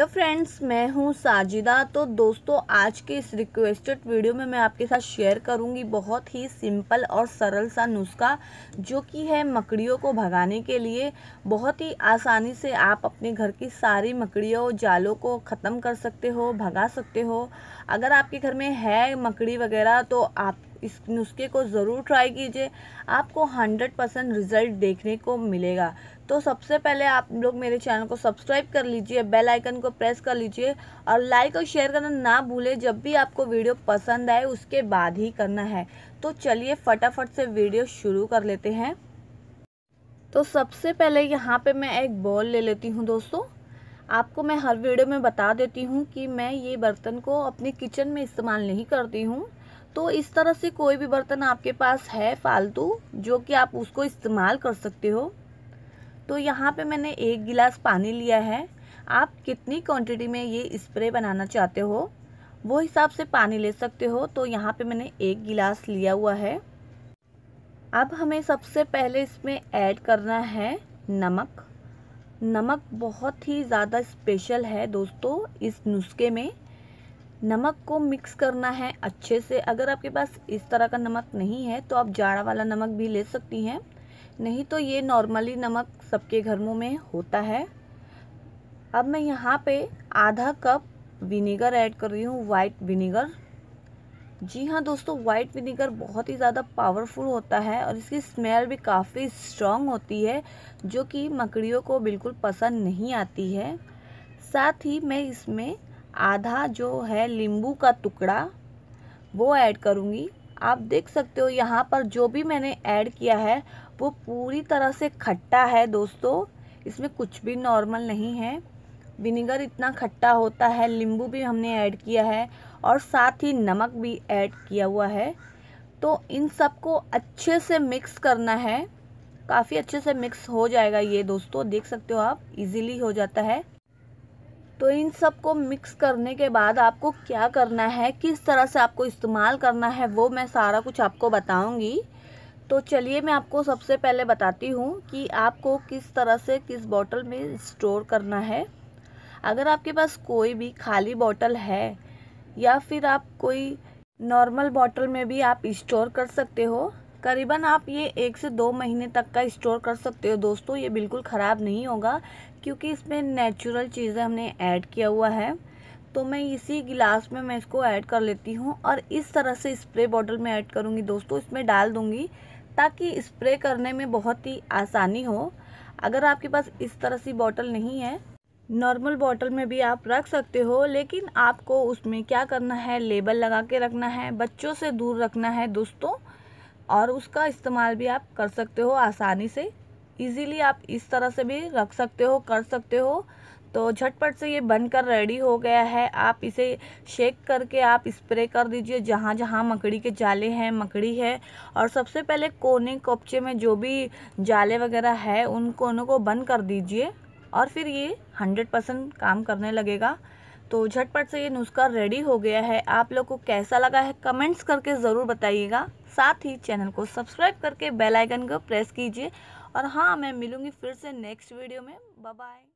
तो फ्रेंड्स मैं हूं साजिदा तो दोस्तों आज के इस रिक्वेस्टेड वीडियो में मैं आपके साथ शेयर करूंगी बहुत ही सिंपल और सरल सा नुस्खा जो कि है मकड़ियों को भगाने के लिए बहुत ही आसानी से आप अपने घर की सारी मकड़ियों जालों को ख़त्म कर सकते हो भगा सकते हो अगर आपके घर में है मकड़ी वगैरह तो आप इस नुस्खे को ज़रूर ट्राई कीजिए आपको 100 परसेंट रिज़ल्ट देखने को मिलेगा तो सबसे पहले आप लोग मेरे चैनल को सब्सक्राइब कर लीजिए बेल आइकन को प्रेस कर लीजिए और लाइक और शेयर करना ना भूलें जब भी आपको वीडियो पसंद आए उसके बाद ही करना है तो चलिए फटाफट से वीडियो शुरू कर लेते हैं तो सबसे पहले यहाँ पर मैं एक बॉल ले लेती हूँ दोस्तों आपको मैं हर वीडियो में बता देती हूँ कि मैं ये बर्तन को अपने किचन में इस्तेमाल नहीं करती हूँ तो इस तरह से कोई भी बर्तन आपके पास है फालतू जो कि आप उसको इस्तेमाल कर सकते हो तो यहाँ पे मैंने एक गिलास पानी लिया है आप कितनी क्वांटिटी में ये स्प्रे बनाना चाहते हो वो हिसाब से पानी ले सकते हो तो यहाँ पे मैंने एक गिलास लिया हुआ है अब हमें सबसे पहले इसमें ऐड करना है नमक नमक बहुत ही ज़्यादा स्पेशल है दोस्तों इस नुस्खे में नमक को मिक्स करना है अच्छे से अगर आपके पास इस तरह का नमक नहीं है तो आप जाड़ा वाला नमक भी ले सकती हैं नहीं तो ये नॉर्मली नमक सबके घरों में होता है अब मैं यहाँ पे आधा कप विनीगर ऐड कर रही हूँ वाइट विनीगर जी हाँ दोस्तों वाइट विनीगर बहुत ही ज़्यादा पावरफुल होता है और इसकी स्मेल भी काफ़ी स्ट्रांग होती है जो कि मकड़ियों को बिल्कुल पसंद नहीं आती है साथ ही मैं इसमें आधा जो है नींबू का टुकड़ा वो ऐड करूँगी आप देख सकते हो यहाँ पर जो भी मैंने ऐड किया है वो पूरी तरह से खट्टा है दोस्तों इसमें कुछ भी नॉर्मल नहीं है विनीगर इतना खट्टा होता है नींबू भी हमने ऐड किया है और साथ ही नमक भी ऐड किया हुआ है तो इन सबको अच्छे से मिक्स करना है काफ़ी अच्छे से मिक्स हो जाएगा ये दोस्तों देख सकते हो आप इजीली हो जाता है तो इन सब को मिक्स करने के बाद आपको क्या करना है किस तरह से आपको इस्तेमाल करना है वो मैं सारा कुछ आपको बताऊंगी तो चलिए मैं आपको सबसे पहले बताती हूँ कि आपको किस तरह से किस बॉटल में स्टोर करना है अगर आपके पास कोई भी खाली बॉटल है या फिर आप कोई नॉर्मल बॉटल में भी आप स्टोर कर सकते हो करीबन आप ये एक से दो महीने तक का स्टोर कर सकते हो दोस्तों ये बिल्कुल ख़राब नहीं होगा क्योंकि इसमें नेचुरल चीज़ें हमने ऐड किया हुआ है तो मैं इसी गिलास में मैं इसको ऐड कर लेती हूँ और इस तरह से स्प्रे बॉटल में ऐड करूँगी दोस्तों इसमें डाल दूँगी ताकि स्प्रे करने में बहुत ही आसानी हो अगर आपके पास इस तरह सी बॉटल नहीं है नॉर्मल बॉटल में भी आप रख सकते हो लेकिन आपको उसमें क्या करना है लेबल लगा के रखना है बच्चों से दूर रखना है दोस्तों और उसका इस्तेमाल भी आप कर सकते हो आसानी से इजीली आप इस तरह से भी रख सकते हो कर सकते हो तो झटपट से ये बनकर रेडी हो गया है आप इसे शेक करके आप स्प्रे कर दीजिए जहाँ जहाँ मकड़ी के जाले हैं मकड़ी है और सबसे पहले कोने कोपचे में जो भी जाले वगैरह है उन कोनों को बंद कर दीजिए और फिर ये हंड्रेड परसेंट काम करने लगेगा तो झटपट से ये नुस्खा रेडी हो गया है आप लोग को कैसा लगा है कमेंट्स करके ज़रूर बताइएगा साथ ही चैनल को सब्सक्राइब करके बेल आइकन को प्रेस कीजिए और हाँ मैं मिलूँगी फिर से नेक्स्ट वीडियो में बाय